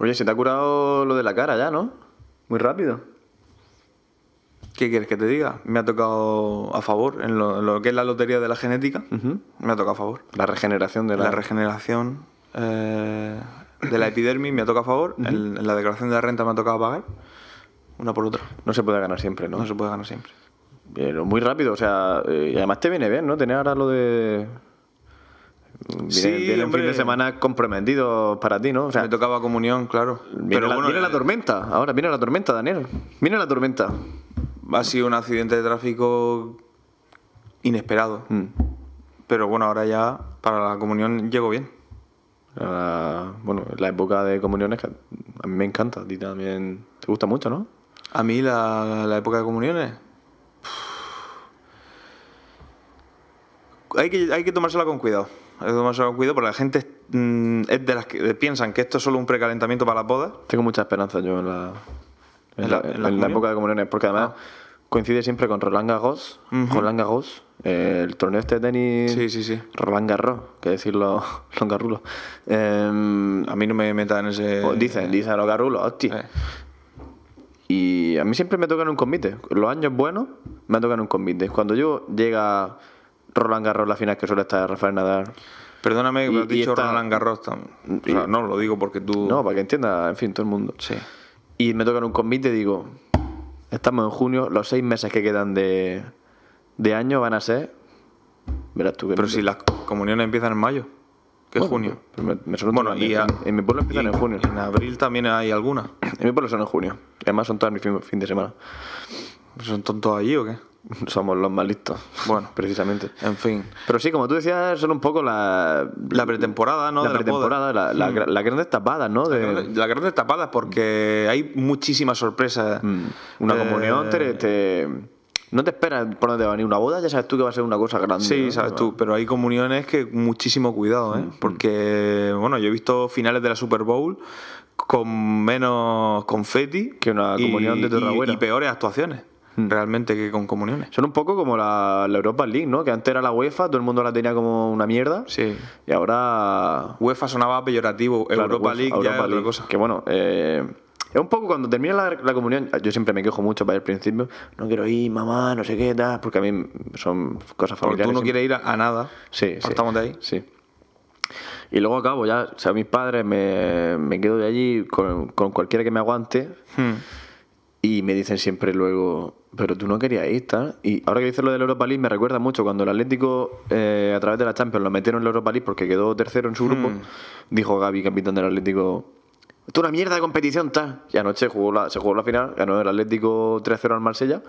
Oye, se te ha curado lo de la cara ya, ¿no? Muy rápido. ¿Qué quieres que te diga? Me ha tocado a favor en lo, que es la lotería de la genética. Me ha tocado a favor. La regeneración de la. regeneración eh, de la epidermis me ha tocado a favor. en, la declaración de la renta me ha tocado pagar. Una por otra. No se puede ganar siempre, ¿no? No se puede ganar siempre. Pero muy rápido, o sea, eh, y además te viene bien, ¿no? Tener ahora lo de Viene, sí, un fin de semana comprometido para ti, ¿no? O sea, me tocaba comunión, claro. Viene Pero la, bueno, viene la eh, tormenta, ahora viene la tormenta, Daniel. Viene la tormenta. Ha sido un accidente de tráfico inesperado. Mm. Pero bueno, ahora ya para la comunión llego bien. bueno, la época de comuniones a mí me encanta, a ti también te gusta mucho, ¿no? A mí la, la época de comuniones hay que, hay tomársela con cuidado. Hay que tomársela con cuidado porque la gente mm, es de las que piensan que esto es solo un precalentamiento para la boda. Tengo mucha esperanza yo en la, época de comuniones, porque además ah. coincide siempre con Roland Garros, Roland Garros eh, el torneo este de tenis sí, sí, sí. Roland Garros, que decirlo, los garrulos. Em, a mí no me metan en ese... Dice, pues dicen, dicen los garrulos, hostia. Eh. Y a mí siempre me tocan un convite. Los años buenos me tocan un convite. Cuando yo llega Roland Garros la final que suele estar Rafael Nadal. Perdóname, me has dicho Roland Garros también. no, lo digo porque tú. No, para que entienda, en fin, todo el mundo. Sí. Y me tocan un convite y digo: Estamos en junio, los seis meses que quedan de, año van a ser. Verás tú Pero si las comuniones empiezan en mayo, que es junio. bueno, en, mi pueblo empiezan en junio. En abril también hay algunas. En mi pueblo son en junio. Además, son todas mi fin, de semana. ¿Son tontos allí o qué? somos los más listos. Bueno, precisamente. En fin. Pero sí, como tú decías, son un poco la, la pretemporada, ¿no? La pretemporada, la, la, mm. la grandes tapadas, ¿no? De... la grandes tapadas, porque mm. hay muchísimas sorpresas. Mm. Una eh, comunión te, No te esperas por donde va a venir una boda, ya sabes tú que va a ser una cosa grande. Sí, sabes tú, pero hay comuniones que muchísimo cuidado, ¿eh? Porque, bueno, yo he visto finales de la Super Bowl con menos confeti que una comunión de terrabuena y peores actuaciones realmente que con comuniones. Son un poco como la, Europa League, ¿no? Que antes era la UEFA, todo el mundo la tenía como una mierda. Sí. Y ahora. UEFA sonaba peyorativo, la Europa League ya para otra cosa. Que bueno, eh, es un poco cuando termina la, la, comunión, ah, yo siempre me quejo mucho para el principio, no quiero ir, mamá, no sé qué, tal, porque a mí son cosas familiares. tú no quieres ir a, nada. Sí, Estamos de ahí. Sí. Y luego acabo, ya, sea, mis padres me, quedo de allí con, cualquiera que me aguante. Hmm. Y me dicen siempre luego, pero tú no querías ir, Y ahora que dices lo del Europa League, me recuerda mucho cuando el Atlético, eh, a través de la Champions, lo metieron en el Europa League porque quedó tercero en su grupo. Hmm. Dijo Gaby, capitán del Atlético, esto es una mierda de competición, está Y anoche jugó la, se jugó la final, ganó el Atlético 3-0 al Marsella.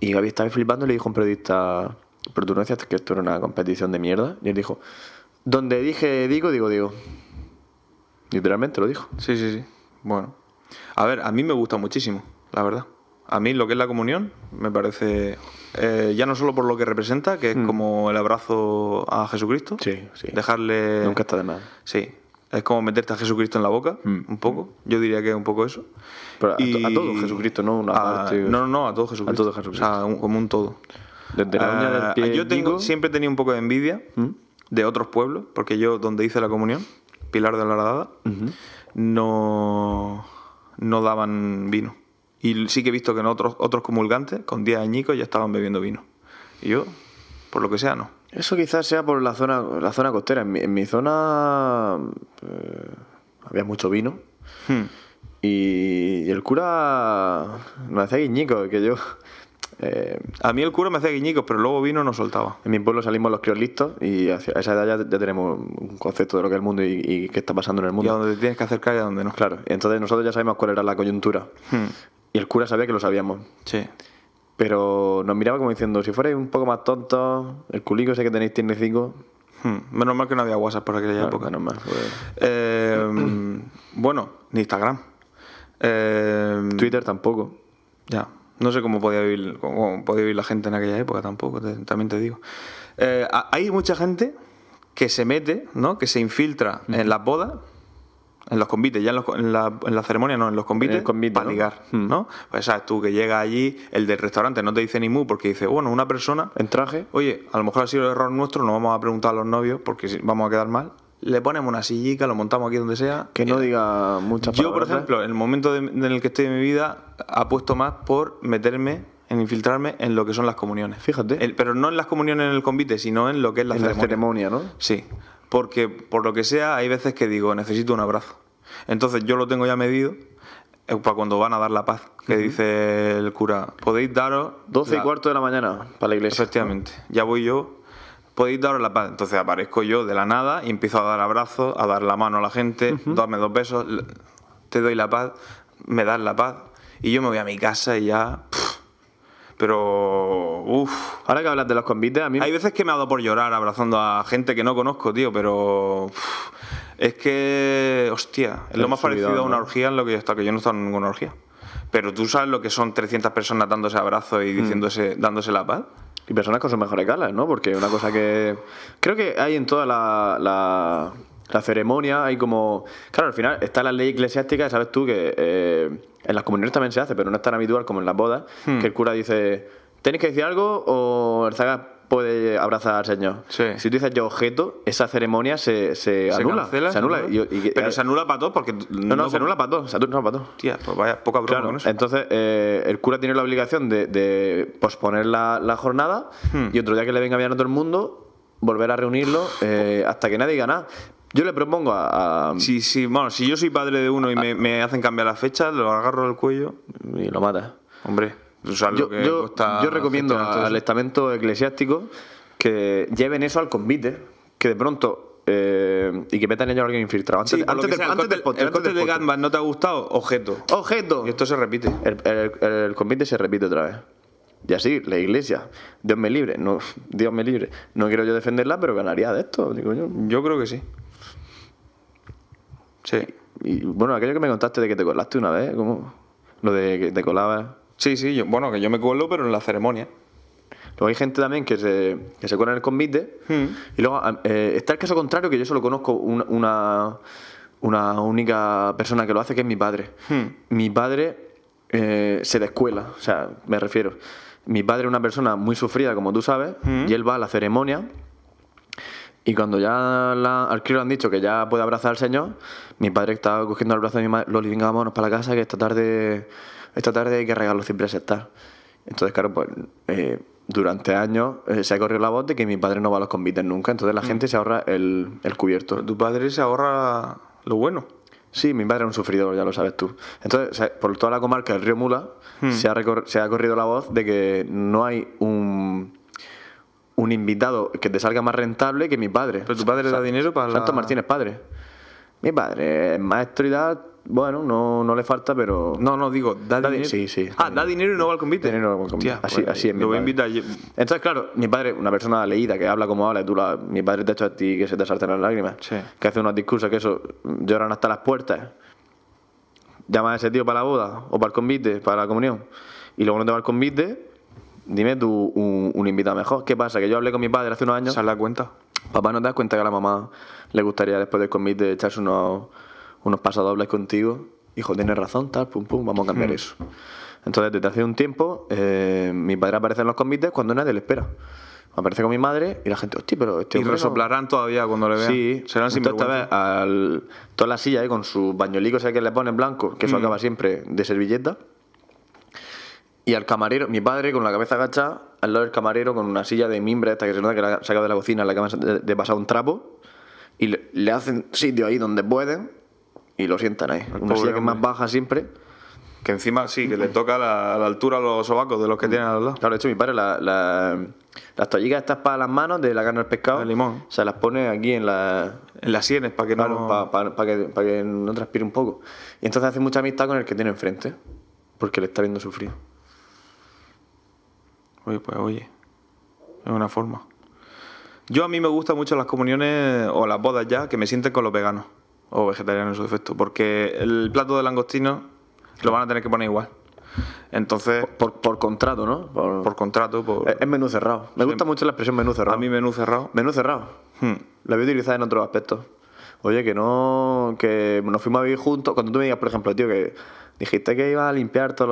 Y Gaby estaba flipando y le dijo a un periodista, pero tú no decías que esto era una competición de mierda. Y él dijo, donde dije digo, digo, digo. Literalmente lo dijo. Sí, sí, sí. Bueno. A ver, a mí me gusta muchísimo, la verdad a mí lo que es la comunión me parece, eh, ya no solo por lo que representa, que es mm. como el abrazo a Jesucristo. Sí, sí. Dejarle... Nunca está de más. Sí. Es como meterte a Jesucristo en la boca, mm. un poco. Yo diría que es un poco eso. Pero a, y... a, todo Jesucristo, no una a, No, no, a todo Jesucristo. A todo Jesucristo. O sea, como un todo. Ah, yo tengo, siempre he tenido un poco de envidia mm. de otros pueblos, porque yo, donde hice la comunión, Pilar de la Aradada no, no daban vino. Y sí que he visto que en otros, otros comulgantes, con 10 añicos, ya estaban bebiendo vino. Y yo, por lo que sea, no. Eso quizás sea por la zona, la zona costera. En mi, zona eh, había mucho vino. Hmm. Y, el cura me hacía guiñicos, que yo... Eh, a mí el cura me hacía guiñicos, pero luego vino no soltaba. En mi pueblo salimos los listos. y a esa edad ya, tenemos un concepto de lo que es el mundo y, qué está pasando en el mundo. Y a donde tienes que acercar y a donde no. Claro, entonces nosotros ya sabemos cuál era la coyuntura. Hmm. Y el cura sabía que lo sabíamos. Sí. Pero nos miraba como diciendo, si fuerais un poco más tontos, el culico sé que tenéis tiene cinco. Hmm, menos mal que no había WhatsApp por aquella época. Pues. Eh, bueno, ni Instagram. Eh, Twitter tampoco. Ya. No sé cómo podía vivir, vivir la gente en aquella época tampoco, también te digo. Eh, hay mucha gente que se mete, ¿no? Que se infiltra en las bodas en los convites, ya en, la, en, ceremonia, no, en los convites, para ligar, mm. ¿no? Pues sabes tú que llega allí, el del restaurante no te dice ni mu porque dice, bueno, una persona... En traje. Oye, a lo mejor ha sido el error nuestro, no vamos a preguntar a los novios porque vamos a quedar mal. Le ponemos una sillica, lo montamos aquí donde sea. Que no eh, diga muchas palabras. Yo, por ¿eh? ejemplo, en el momento en el que estoy en mi vida, apuesto más por meterme en infiltrarme en lo que son las comuniones. Fíjate. pero no en las comuniones en el convite, sino en lo que es la en la ceremonia, ¿no? Sí porque por lo que sea hay veces que digo, necesito un abrazo. Entonces yo lo tengo ya medido eh, para cuando van a dar la paz, que dice el cura, podéis daros... 12 y cuarto de la mañana para la iglesia. Efectivamente, ya voy yo, podéis daros la paz. Entonces aparezco yo de la nada y empiezo a dar abrazos, a dar la mano a la gente, darme dos besos, te doy la paz, me das la paz y yo me voy a mi casa y ya... Pero, uf Ahora que hablas de los convites, a mí. Hay veces que me ha dado por llorar abrazando a gente que no conozco, tío, pero. es que. Hostia, es lo más parecido a una orgía en lo que yo he estado, que yo no he en ninguna orgía. Pero tú sabes lo que son 300 personas dándose abrazos y mm. diciéndose, dándose la paz. Y personas con sus mejores calas, ¿no? Porque una cosa que. Creo que hay en toda la la ceremonia, hay como... Claro, al final está la ley eclesiástica, sabes tú que eh, en las comuniones también se hace, pero no es tan habitual como en las bodas, hmm. que el cura dice, ¿tenéis que decir algo o el zaga puede abrazar al Señor. Si tú dices yo objeto, esa ceremonia se, se, anula. se anula. Pero se anula para eh, todos porque... No, no, se anula para todos. Se para todos. Tía, pues vaya, poca broma Entonces, eh, el cura tiene la obligación de, posponer la, jornada hmm. y otro día que le venga bien a todo el mundo volver a reunirlo hasta que nadie diga nada. Yo le propongo a. Si, bueno, si yo soy padre de uno y me, hacen cambiar las fechas lo agarro al cuello. Y lo mata. Hombre, yo, recomiendo al estamento eclesiástico que lleven eso al convite, que de pronto eh, y que metan ellos a alguien infiltrado. Antes, antes, antes, del, de Gambas no te ha gustado, objeto. Objeto. Y esto se repite. El, convite se repite otra vez. Y así, la iglesia. Dios me libre. No, Dios me libre. No quiero yo defenderla, pero ganaría de esto. Digo yo. yo creo que sí. Sí. Y bueno, aquello que me contaste de que te colaste una vez, como Lo de que te colabas. Sí, sí, bueno, que yo me cuelo, pero en la ceremonia. Luego hay gente también que se, que se cuela en el convite. Hmm. Y luego ah, eh, está el caso contrario, que yo solo conozco una, una, única persona que lo hace, que es mi padre. Hmm. Mi padre eh, se descuela, o sea, me refiero. Mi padre es una persona muy sufrida, como tú sabes, hmm. y él va a la ceremonia y cuando ya la, al crío le han dicho que ya puede abrazar al señor, mi padre estaba cogiendo el brazo de mi madre, Loli, venga, para la casa, que esta tarde, esta tarde hay que regalo los cipreses, Entonces, claro, pues eh, durante años eh, se ha corrido la voz de que mi padre no va a los convites nunca, entonces la mm. gente se ahorra el, cubierto. tu padre se ahorra lo bueno. Sí, mi padre es un sufridor, ya lo sabes tú. Entonces, por toda la comarca del río Mula mm. se, se ha corrido la voz de que no hay un un invitado que te salga más rentable que mi padre. Pero tu padre le da dinero para... Santo Martínez, padre. Mi padre es maestro da... Bueno, no, no le falta, pero... No, no, digo, da, dinero. sí, sí. Ah, da dinero y no va al convite. Dinero no va al convite. así, pues, así es mi padre. Entonces, claro, mi padre, una persona leída, que habla como habla, tú mi padre te ha hecho a ti que se te salten las lágrimas. Que hace unos discursos que eso, lloran hasta las puertas. Llama a ese tío para la boda, o para el convite, para la comunión. Y luego no te va al convite Dime tú un, un, invitado mejor. ¿Qué pasa? Que yo hablé con mi padre hace unos años. ¿Se la cuenta? Papá, ¿no te das cuenta que a la mamá le gustaría después del convite echarse unos, unos pasadobles contigo? Hijo, tienes razón, tal, pum, pum, vamos a cambiar hmm. eso. Entonces, desde hace un tiempo, eh, mi padre aparece en los convites cuando nadie le espera. Aparece con mi madre y la gente, hostia, pero este Y resoplarán todavía cuando le vean. Sí, serán sin esta vez toda la silla ahí eh, con su bañolico, o sea, que le en blanco, que eso hmm. acaba siempre de servilleta y al camarero, mi padre con la cabeza agachada, al lado del camarero con una silla de mimbre, esta que se nota que ha sacado de la cocina, la que pasado de, un trapo, y le, hacen sitio ahí donde pueden y lo sientan ahí. una silla que es más baja siempre. Que encima sí, que le toca la, la altura a los sobacos de los que mm. tienen al lado. Claro, de hecho, mi padre, las toallitas estas para las manos de la carne del pescado, el limón. se las pone aquí en, las sienes para que, no... para que no transpire un poco. Y entonces hace mucha amistad con el que tiene enfrente, porque le está viendo sufrir. Oye, pues oye, es una forma. Yo a mí me gustan mucho las comuniones o las bodas ya que me sienten con los veganos o vegetarianos en su defecto, porque el plato de langostino lo van a tener que poner igual. Entonces. Por, por contrato, ¿no? Por, contrato. Por... Es, menú cerrado. Me gusta mucho la expresión menú cerrado. A mí, menú cerrado. Menú cerrado. Lo hmm. La voy en otros aspectos. Oye, que no. Que nos fuimos a vivir juntos. Cuando tú me digas, por ejemplo, tío, que dijiste que iba a limpiar todos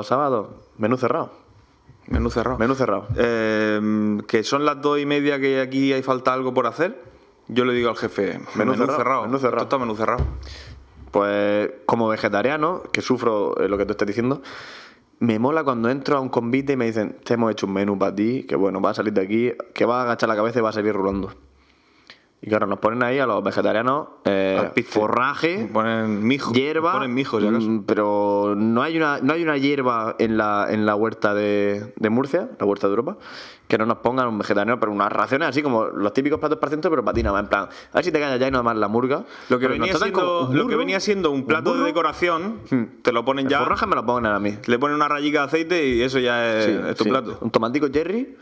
los sábados. Menú cerrado. Menú cerrado. Menú cerrado. Em, que son las dos y media que aquí hay falta algo por hacer. Yo le digo al jefe, menú, cerrado, Menú cerrado. menú cerrado. Pues como vegetariano, que sufro eh, lo que tú estás diciendo, me mola cuando entro a un convite y me dicen, te hemos hecho un menú para ti, que bueno, va a salir de aquí, que va a agachar la cabeza y va a seguir rulando. Y claro, nos ponen ahí a los vegetarianos eh, forraje, ponen hierba, mm, pero no hay una no hay una hierba en la, en la huerta de, Murcia, la huerta de Europa, que no nos pongan un vegetariano, pero unas raciones así como los típicos platos para centro, pero patina más en plan, a ver si te callas ya y no más la murga. Lo que, venía siendo, lo que venía siendo un plato de decoración, hmm. te lo ponen ya. Forraje me lo ponen a mí. Le ponen una rayita de aceite y eso ya es, tu plato. Un tomatico Jerry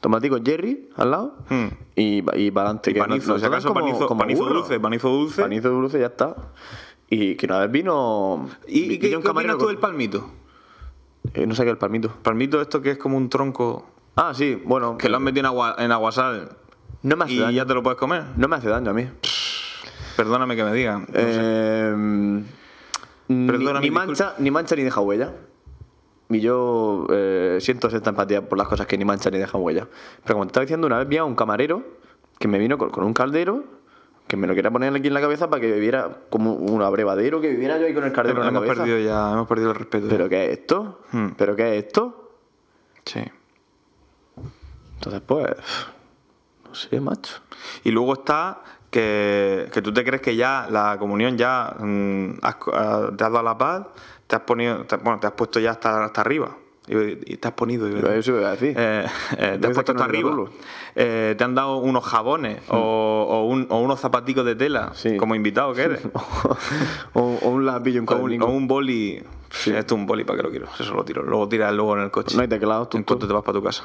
tomatico Jerry al lado hmm. y, y para adelante. Panizo, acaso panizo, dulce, panizo dulce. ya está. Y que una vez vino. ¿Y, vi, qué, ¿qué opinas tú del palmito? Eh, no sé qué es el palmito. Palmito, esto que es como un tronco. Ah, sí, bueno. Que lo han metido en, agua, en aguasal. No me hace y ya te lo puedes comer. No me hace daño a mí. Perdóname que me digan. Eh, mm, mancha, ni mancha ni deja huella y yo eh, siento cierta empatía por las cosas que ni manchan ni dejan huella. Pero como te estaba diciendo, una vez vi a un camarero que me vino con, un caldero que me lo quería poner aquí en la cabeza para que viviera como un abrevadero, que viviera yo ahí con el caldero en hemos Perdido ya, hemos perdido el respeto. ¿Pero qué es esto? Hmm. ¿Pero qué es esto? Sí. Entonces, pues. No sé, macho. Y luego está que, tú te crees que ya la comunión ya mm, has, ah, te dado la paz, te has, has puesto ya hasta, hasta arriba. Y, te has te puesto hasta arriba. Eh, te han dado unos jabones o, hmm. unos zapaticos de tela, como invitado que eres. o, un lapillo en o un, o un boli esto es un boli para que lo quiero. Eso lo tiro. Luego tiras luego en el coche. No hay teclado. Tú, en cuanto te vas para tu casa.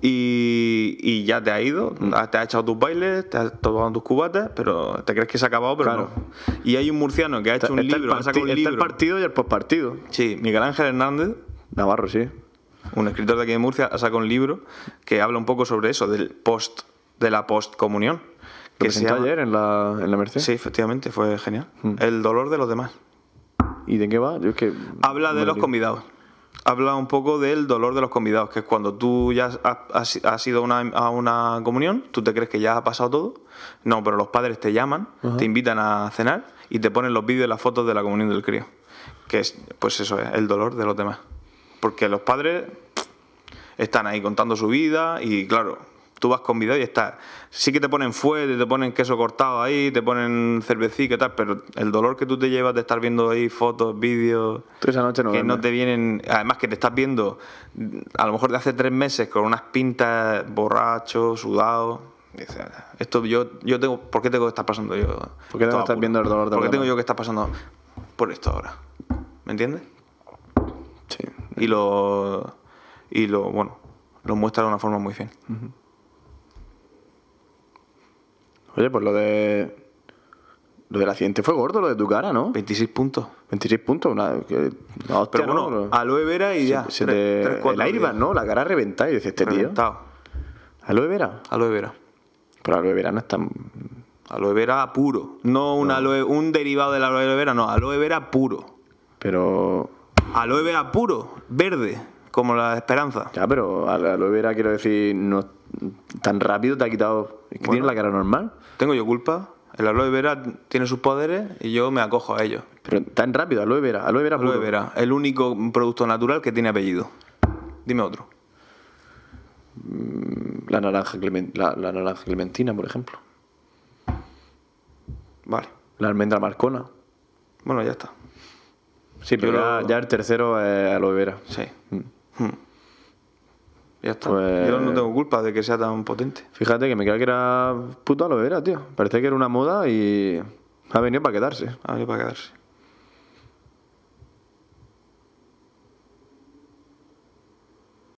Y, y ya te ha ido. Te has echado tus bailes, te has tomado tus cubates. pero te crees que se ha acabado, pero claro. no. Y hay un murciano que ha hecho un, libro, el ha sacado un libro. Está el partido y el postpartido. Sí, Miguel Ángel Hernández. Navarro, sí. Un escritor de aquí de Murcia ha sacado un libro que habla un poco sobre eso, del post, de la postcomunión. Que se ayer en la, en la Merced. Sí, efectivamente, fue genial. Mm. El dolor de los demás. ¿Y de qué va? Habla de los convidados. Habla un poco del dolor de los convidados, que es cuando tú ya has, ido a una comunión, tú te crees que ya ha pasado todo. No, pero los padres te llaman, te invitan a cenar y te ponen los vídeos y las fotos de la comunión del crío. Que es, pues eso es, el dolor de los demás. Porque los padres están ahí contando su vida y claro, tú vas con video y está. Sí que te ponen fuerte, te ponen queso cortado ahí, te ponen cervecita y tal, pero el dolor que tú te llevas de estar viendo ahí fotos, vídeos. Tú esa noche no Que no te vienen. Además, que te estás viendo a lo mejor de hace tres meses con unas pintas borrachos sudado. Dice, esto yo, yo tengo. ¿Por qué tengo que estar pasando yo? ¿Por qué tengo que estar viendo el dolor de ¿Por qué tengo yo que estar pasando por esto ahora? ¿Me entiendes? Sí. Y lo. Y lo. Bueno, lo muestra de una forma muy fiel. Oye, pues lo de. Lo del accidente fue gordo, lo de tu cara, ¿no? 26 puntos. 26 puntos, una, Pero bueno, aloe vera y ya. Se la ¿no? La cara reventada y dice este Reventado. tío. ¿Aloe vera? Aloe vera. Pero aloe vera no es tan. Aloe vera puro. No, un, Aloe, un derivado de la aloe vera, no. Aloe vera puro. Pero. Aloe vera puro, verde, como la esperanza. Ya, pero aloe vera quiero decir, no tan rápido te ha quitado. Es que tiene la cara normal. Tengo yo culpa. El aloe vera tiene sus poderes y yo me acojo a ellos. Pero tan rápido, aloe vera, aloe vera. Aloe vera, el único producto natural que tiene apellido. Dime otro. Mm, la naranja, clementina, por ejemplo. Vale. La almendra marcona. Bueno, ya está. Sí, pero ya, el tercero es aloe vera. Sí. Mm. Hmm. Ya está. Pues Yo no tengo culpa de que sea tan potente. Fíjate que me queda que era puto lo vera, tío. Parece que era una moda y ha venido para quedarse. Ha venido para quedarse.